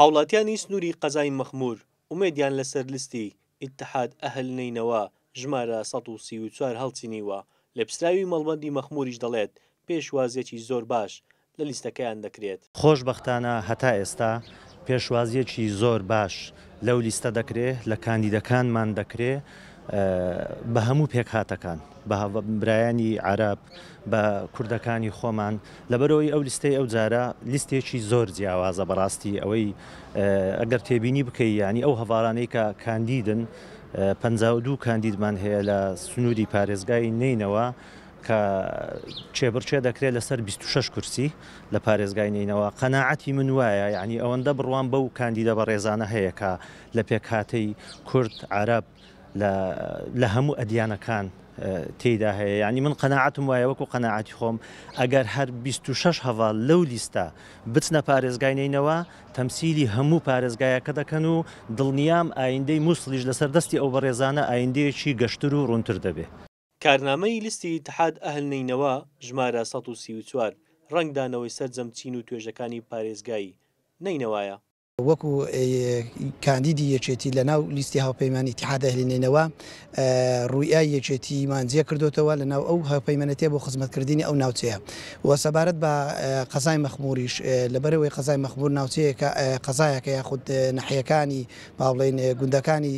هاوڵاتیانی سنووری قەزای مەخمور ومێدیان لەسەر لیستی ئتحاد ئەهل نینەوە ژمارە 1934 هەڵچینیوە لە پسراوی مەڵبندی مەخموریش دەڵێت پێشوازیەکی زۆر باش لە لیستەکەیان دەکرێت خۆشببختانە هەتا ئێستا پێشوازیەکی زۆر باش لەو لیستە دەکرێت لە کاندیدەکانمان دەکرێت بە هەموو پێک هاتەکان برایانی عرب بە کوردەکانی خۆمان لەبەرەوەی ئەو لیستی ئەو جارە لیستێکی زۆر جیاوازە بەڕاستی ئەوەی ئەگەر تێبینی بکەی ینی ئەو هەوارانەی کە کاندیدن دوو کاندیدمان هەیە لە سنووری پارێزگای نینەوە کە چێبرچێ دەکرێت لەسەر 26 کورسی لە پارێزگای نینەوە قەنەعەتی من وایە یعنی ئەوەندە بڕوان بەو کاندیدە بە ڕێزانە هەیە کە لە پێکهاتەی کورد عرب لە هەموو ئەدیانەکان تێدا هەیە ینی من قەنەعاتم وایە وەکو قەنەعاتی خۆم ئەگەر هەر 26 هەواڵ لەو لیستە بچنە پارێزگاینەوە تەمسیلی هەموو پارێزگایەکە دەکەن و دڵنیام ئایندەی مووسلیش لەسەر دەستی ئەو بەڕێزانە ئایندەیەکی گەشتر و ڕوونتر دەبێ کارنامەی لیستی تحاد ئەهلنینەوە ژمارە 1940 ڕنگدانەوەی سەرجەم چین و توێژەکانی پارێزگایی نینەوەیە وەکو کاندیدی یەکێتی لە ناو لیستی هاوپەیمانی تحادەهلێنەوە ڕوویای یەکێتی مانجیە کردوتەوە لە ناو ئەو هاوپەیمەەتێ بۆ خزمەتکردنی ئەو ناوچەیە و سەبارەت بە قەزای مەخموریش لەبەرەوەی قەزای مەخمور ناوچەیە قەزایەکە یاخود نحیەکانی باڵێن گوندەکانی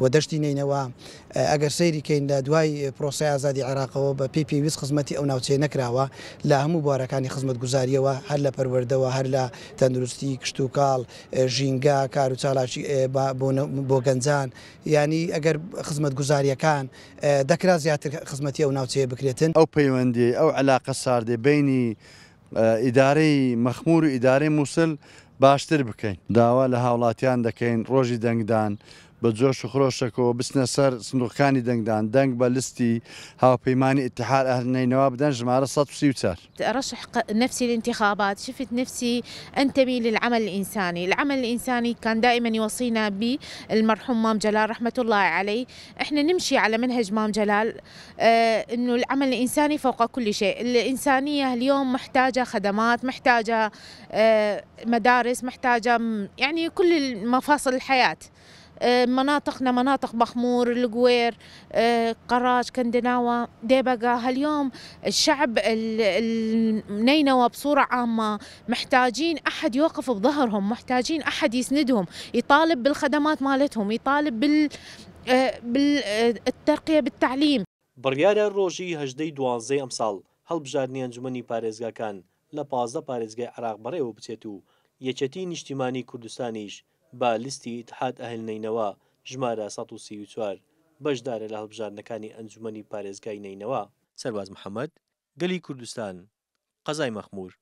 وە دەشتی نینەوە ئەگەر سەیری کەین لە دوای پرۆسی ئازادی عراقەوە بە پێ پێویست خزمەتی ئەو ناوچەیە نکراوە لە هەموو بوارەکانی خزمەت گوزاریەوە هەر لە پەروەردەوە هەر لە تەندروستی کشت و کاڵ ژینگا کار و چالاکی بۆ گەنجان ینی ئەگەر خزمەت گوزاریەکان دەکرا زیاتر خزمەتی ئەو ناوچەیە بکرێتن ئەو پەیوەندی ئەو علاقە ساردێ بینی ئیدارەی مەخمور و ئیدارەی مووسل باشتر بکەین داوا لە هاوڵاتیان دەکەین ڕۆژی دەنگدان بە جۆش و خۆشەکەەوە بچنە سەر سندوقەکانی دەنگدان دەنگ بە لیستی هاوپەیمانانی اتحاد ئەهرنینەوە بدەن ژمارە 134 أرشح نفسي الانتخابات شفت نفسي أنتمي للعمل الإنساني العمل الإنساني كان دائما يوصينا بالمرحوم مام جلال رحمة الله عليه إحنا نمشي على منهج مام جلال آه أنه العمل الإنساني فوق كل شيء الإنسانية اليوم محتاجة خدمات محتاجة آه مدارس محتاجة يعني كل مفاصل الحياة آه، مناطقنا مناطق بخمور القوير آه، قراج كندناوة ديبقا هاليوم الشعب النينوى بصورة عامة محتاجين أحد يوقف بظهرهم محتاجين أحد يسندهم يطالب بالخدمات مالتهم يطالب بال آه، بالترقية بالتعليم بڕیارە ڕۆژی هەژدەی دوانزەی ئەمساڵ هەڵبژاردننی ئەنجومی پارێزگاکان لە پازدە پارێزگای عراق بريو بتيتو يكتين اجتماني كردستانيش بە لیستی تحات ئەهلنینەوە ژمارە 1934 بەشدارە لە هەڵبژاردنەکانی ئەنجومی پارێزگای نینەوە سەرواز محەممەد گەلی کوردستان قەزای مەخمور